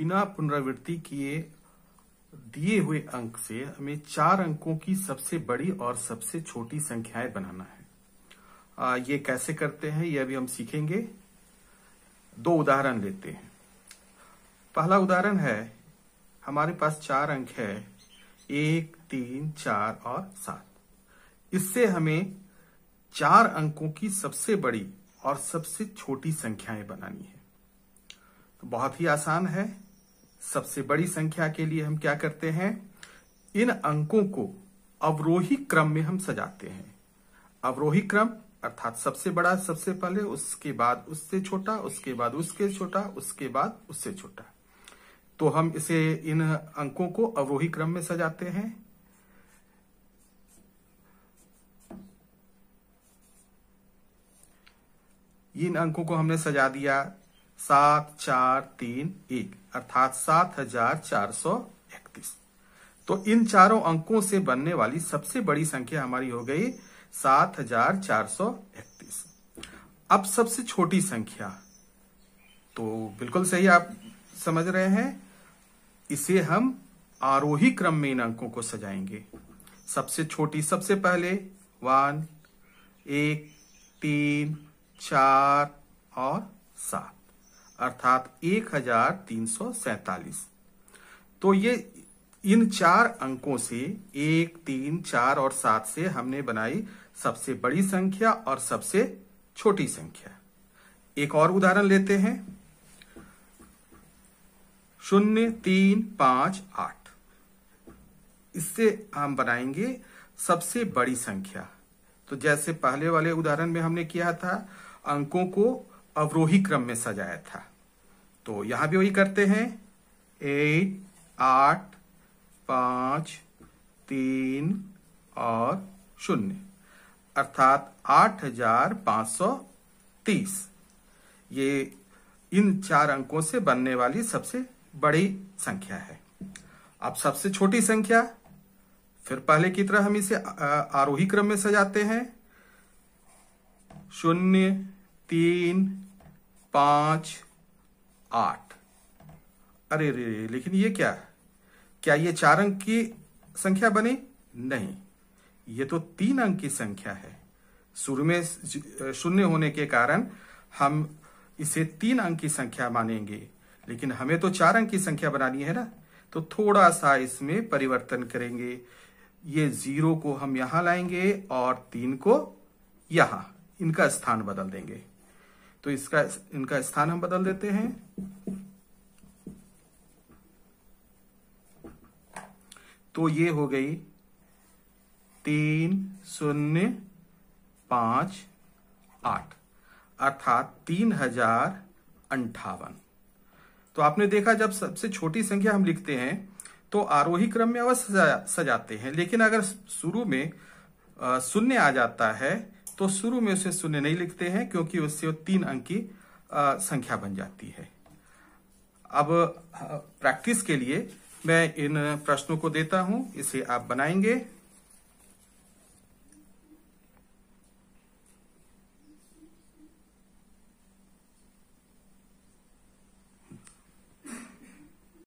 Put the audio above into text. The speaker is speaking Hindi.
बिना पुनरावृत्ति किए दिए हुए अंक से हमें चार अंकों की सबसे बड़ी और सबसे छोटी संख्याएं बनाना है आ, ये कैसे करते हैं यह भी हम सीखेंगे दो उदाहरण लेते हैं पहला उदाहरण है हमारे पास चार अंक है एक तीन चार और सात इससे हमें चार अंकों की सबसे बड़ी और सबसे छोटी संख्याएं बनानी है तो बहुत ही आसान है सबसे बड़ी संख्या के लिए हम क्या करते हैं इन अंकों को अवरोही क्रम में हम सजाते हैं अवरोही क्रम अर्थात सबसे बड़ा सबसे पहले उसके बाद उससे छोटा उसके बाद उसके छोटा उसके बाद उससे छोटा तो हम इसे इन अंकों को अवरोही क्रम में सजाते हैं इन अंकों को हमने सजा दिया सात चार तीन एक अर्थात सात हजार चार सौ इकतीस तो इन चारों अंकों से बनने वाली सबसे बड़ी संख्या हमारी हो गई सात हजार चार सौ इकतीस अब सबसे छोटी संख्या तो बिल्कुल सही आप समझ रहे हैं इसे हम आरोही क्रम में इन अंकों को सजाएंगे सबसे छोटी सबसे पहले वन एक तीन चार और सात अर्थात एक हजार तीन सौ सैतालीस तो ये इन चार अंकों से एक तीन चार और सात से हमने बनाई सबसे बड़ी संख्या और सबसे छोटी संख्या एक और उदाहरण लेते हैं शून्य तीन पांच आठ इससे हम बनाएंगे सबसे बड़ी संख्या तो जैसे पहले वाले उदाहरण में हमने किया था अंकों को अवरोही क्रम में सजाया था तो यहां भी वही करते हैं एट आठ पांच तीन और शून्य अर्थात आठ हजार पांच सौ तीस ये इन चार अंकों से बनने वाली सबसे बड़ी संख्या है अब सबसे छोटी संख्या फिर पहले की तरह हम इसे आरोही क्रम में सजाते हैं शून्य तीन पांच आठ अरे रे रे लेकिन ये क्या है क्या ये चार अंक की संख्या बनी नहीं ये तो तीन अंक की संख्या है शुरू में शून्य होने के कारण हम इसे तीन अंक की संख्या मानेंगे लेकिन हमें तो चार अंक की संख्या बनानी है ना तो थोड़ा सा इसमें परिवर्तन करेंगे ये जीरो को हम यहां लाएंगे और तीन को यहां इनका स्थान बदल देंगे तो इसका इनका स्थान हम बदल देते हैं तो ये हो गई तीन शून्य पांच आठ अर्थात तीन हजार अंठावन तो आपने देखा जब सबसे छोटी संख्या हम लिखते हैं तो आरोही क्रम में अवश्य सजा, सजाते हैं लेकिन अगर शुरू में शून्य आ जाता है तो शुरू में उसे शून्य नहीं लिखते हैं क्योंकि उससे वो तीन अंक की संख्या बन जाती है अब प्रैक्टिस के लिए मैं इन प्रश्नों को देता हूं इसे आप बनाएंगे